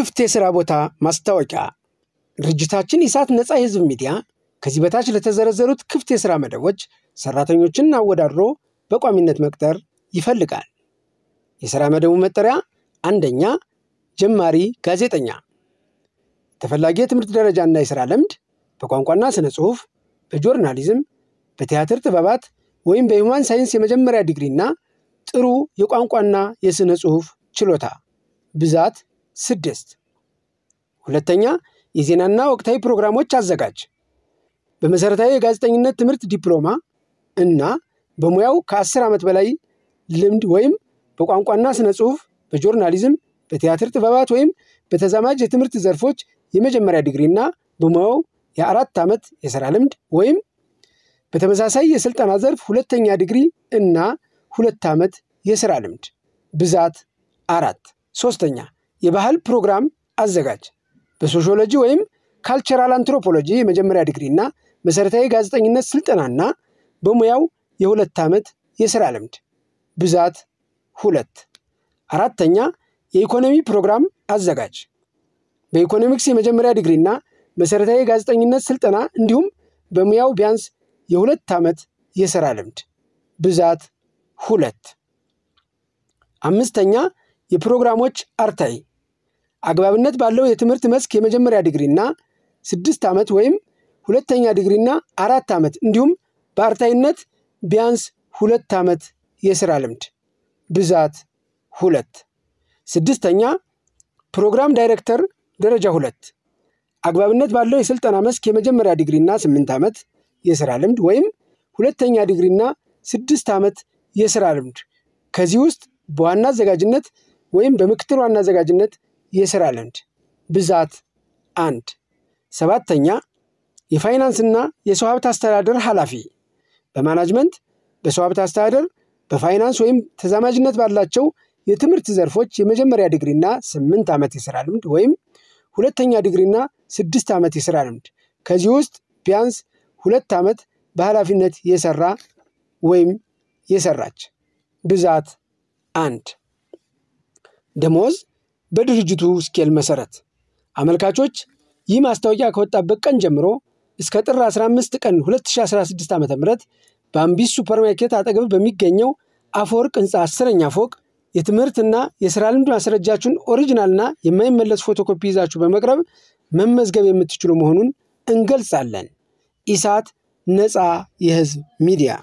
ክፍት የሥራ ቦታ ማስታወቂያ። ድርጅታችን ኢሳት ነፃ የህዝብ ሚዲያ ከዚህ በታች ለተዘረዘሩት ክፍት የሥራ መደቦች ሠራተኞችን አወዳድሮ በቋሚነት መቅጠር ይፈልጋል። የሥራ መደቡ መጠሪያ አንደኛ ጀማሪ ጋዜጠኛ፣ ተፈላጊ የትምህርት ደረጃና የሥራ ልምድ በቋንቋና ሥነ ጽሑፍ፣ በጆርናሊዝም፣ በቲያትር ጥበባት ወይም በሂውማን ሳይንስ የመጀመሪያ ዲግሪና ጥሩ የቋንቋና የሥነ ጽሑፍ ችሎታ ብዛት ስድስት ሁለተኛ የዜናና ወቅታዊ ፕሮግራሞች አዘጋጅ በመሠረታዊ የጋዜጠኝነት ትምህርት ዲፕሎማ እና በሙያው ከአስር ዓመት በላይ ልምድ ወይም በቋንቋና ስነ ጽሁፍ በጆርናሊዝም በቲያትር ጥበባት ወይም በተዛማጅ የትምህርት ዘርፎች የመጀመሪያ ዲግሪ እና በሙያው የአራት ዓመት የሥራ ልምድ ወይም በተመሳሳይ የሥልጠና ዘርፍ ሁለተኛ ዲግሪ እና ሁለት ዓመት የሥራ ልምድ ብዛት አራት ሶስተኛ የባህል ፕሮግራም አዘጋጅ። በሶሾሎጂ ወይም ካልቸራል አንትሮፖሎጂ የመጀመሪያ ዲግሪና መሠረታዊ ጋዜጠኝነት ስልጠናና በሙያው የሁለት ዓመት የሥራ ልምድ ብዛት ሁለት። አራተኛ የኢኮኖሚ ፕሮግራም አዘጋጅ በኢኮኖሚክስ የመጀመሪያ ዲግሪና መሠረታዊ ጋዜጠኝነት ስልጠና እንዲሁም በሙያው ቢያንስ የሁለት ዓመት የሥራ ልምድ ብዛት ሁለት። አምስተኛ የፕሮግራሞች አርታይ አግባብነት ባለው የትምህርት መስክ የመጀመሪያ ዲግሪና ስድስት ዓመት ወይም ሁለተኛ ዲግሪና አራት ዓመት እንዲሁም በአርታይነት ቢያንስ ሁለት ዓመት የሥራ ልምድ ብዛት ሁለት ስድስተኛ ፕሮግራም ዳይሬክተር ደረጃ ሁለት አግባብነት ባለው የሥልጠና መስክ የመጀመሪያ ዲግሪና ስምንት ዓመት የሥራ ልምድ ወይም ሁለተኛ ዲግሪና ስድስት ዓመት የሥራ ልምድ ከዚህ ውስጥ በዋና አዘጋጅነት ወይም በምክትል ዋና አዘጋጅነት የስራ ልምድ ብዛት አንድ። ሰባተኛ የፋይናንስና የሰው ሀብት አስተዳደር ኃላፊ በማናጅመንት በሰው ሀብት አስተዳደር በፋይናንስ ወይም ተዛማጅነት ባላቸው የትምህርት ዘርፎች የመጀመሪያ ዲግሪና ስምንት ዓመት የስራ ልምድ ወይም ሁለተኛ ዲግሪና ስድስት ዓመት የስራ ልምድ ከዚህ ውስጥ ቢያንስ ሁለት ዓመት በኃላፊነት የሰራ ወይም የሰራች ብዛት አንድ ደሞዝ በድርጅቱ ስኬል መሰረት አመልካቾች ይህ ማስታወቂያ ከወጣበት ቀን ጀምሮ እስከ ጥር 15 ቀን 2016 ዓ ም በአምቢስ ሱፐርማርኬት አጠገብ በሚገኘው አፈወርቅ ህንፃ አስረኛ ፎቅ የትምህርትና የስራ ልምድ ማስረጃችሁን ኦሪጂናልና የማይመለስ ፎቶኮፒ ይዛችሁ በመቅረብ መመዝገብ የምትችሉ መሆኑን እንገልጻለን። ኢሳት ነፃ የህዝብ ሚዲያ